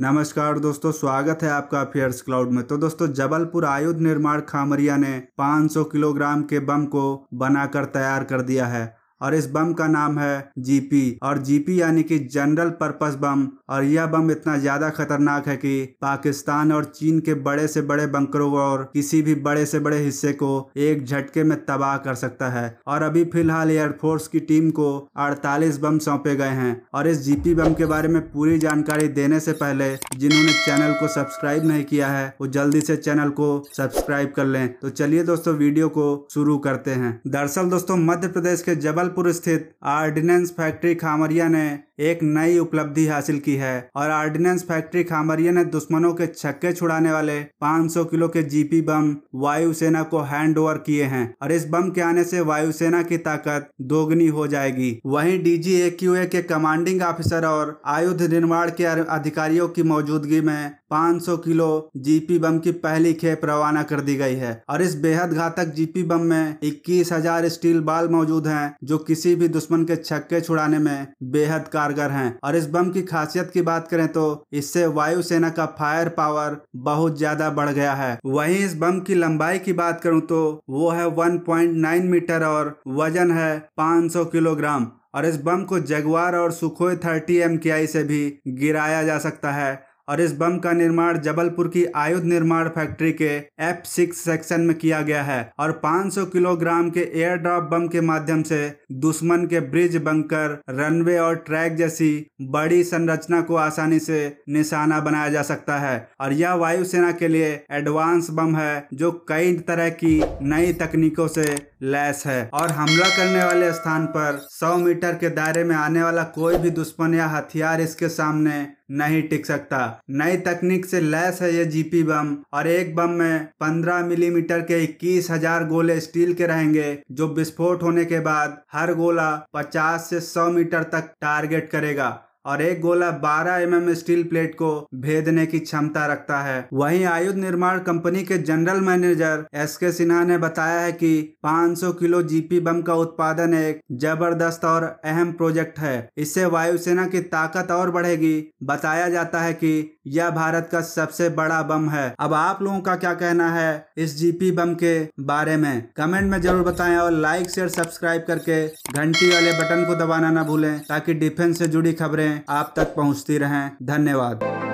नमस्कार दोस्तों स्वागत है आपका अफेयर्स क्लाउड में तो दोस्तों जबलपुर आयुध निर्माण खामरिया ने 500 किलोग्राम के बम को बनाकर तैयार कर दिया है और इस बम का नाम है जीपी और जीपी यानी कि जनरल पर्पस बम और यह बम इतना ज्यादा खतरनाक है कि पाकिस्तान और चीन के बड़े से बड़े बंकरों और किसी भी बड़े से बड़े हिस्से को एक झटके में तबाह कर सकता है और अभी फिलहाल एयरफोर्स की टीम को 48 बम सौंपे गए हैं और इस जीपी बम के बारे में पूरी जानकारी देने से पहले जिन्होंने चैनल को सब्सक्राइब नहीं किया है वो जल्दी से चैनल को सब्सक्राइब कर लें तो चलिए दोस्तों वीडियो को शुरू करते हैं दरअसल दोस्तों मध्य प्रदेश के जबल जबलपुर स्थित आर्डिनेंस फैक्ट्री खामरिया ने एक नई उपलब्धि हासिल की है और आर्डिनेंस फैक्ट्री खामरिया ने दुश्मनों के छक्के छुड़ाने वाले 500 किलो के जीपी बम वायुसेना को हैंड ओवर किए हैं और इस बम के आने से वायुसेना की ताकत दोगुनी हो जाएगी वहीं डीजीएक्यूए के कमांडिंग ऑफिसर और आयुध निर्माण के अधिकारियों की मौजूदगी में 500 किलो जीपी बम की पहली खेप रवाना कर दी गई है और इस बेहद घातक जीपी बम में इक्कीस हजार स्टील बाल मौजूद हैं जो किसी भी दुश्मन के छक्के छुड़ाने में बेहद कार कारगर हैं और इस बम की खासियत की बात करें तो इससे वायुसेना का फायर पावर बहुत ज्यादा बढ़ गया है वहीं इस बम की लंबाई की बात करूं तो वो है 1.9 मीटर और वजन है 500 किलोग्राम और इस बम को जगवार और सुखोई थर्टी एम से भी गिराया जा सकता है और इस बम का निर्माण जबलपुर की आयुध निर्माण फैक्ट्री के एफ सिक्स सेक्शन में किया गया है और 500 किलोग्राम के एयर ड्रॉप बम के माध्यम से दुश्मन के ब्रिज बंकर रनवे और ट्रैक जैसी बड़ी संरचना को आसानी से निशाना बनाया जा सकता है और यह वायुसेना के लिए एडवांस बम है जो कई तरह की नई तकनीकों से लैस है और हमला करने वाले स्थान पर 100 मीटर के दायरे में आने वाला कोई भी दुश्मन या हथियार इसके सामने नहीं टिक सकता नई तकनीक से लैस है ये जीपी बम और एक बम में 15 मिलीमीटर के इक्कीस हजार गोले स्टील के रहेंगे जो विस्फोट होने के बाद हर गोला 50 से 100 मीटर तक टारगेट करेगा और एक गोला 12 एम mm स्टील प्लेट को भेदने की क्षमता रखता है वहीं आयुध निर्माण कंपनी के जनरल मैनेजर एस के सिन्हा ने बताया है कि 500 किलो जीपी बम का उत्पादन एक जबरदस्त और अहम प्रोजेक्ट है इससे वायुसेना की ताकत और बढ़ेगी बताया जाता है कि यह भारत का सबसे बड़ा बम है अब आप लोगों का क्या कहना है इस जीपी बम के बारे में कमेंट में जरूर बताएं और लाइक शेयर सब्सक्राइब करके घंटी वाले बटन को दबाना ना भूलें ताकि डिफेंस से जुड़ी खबरें खबरें आप तक पहुंचती रहें धन्यवाद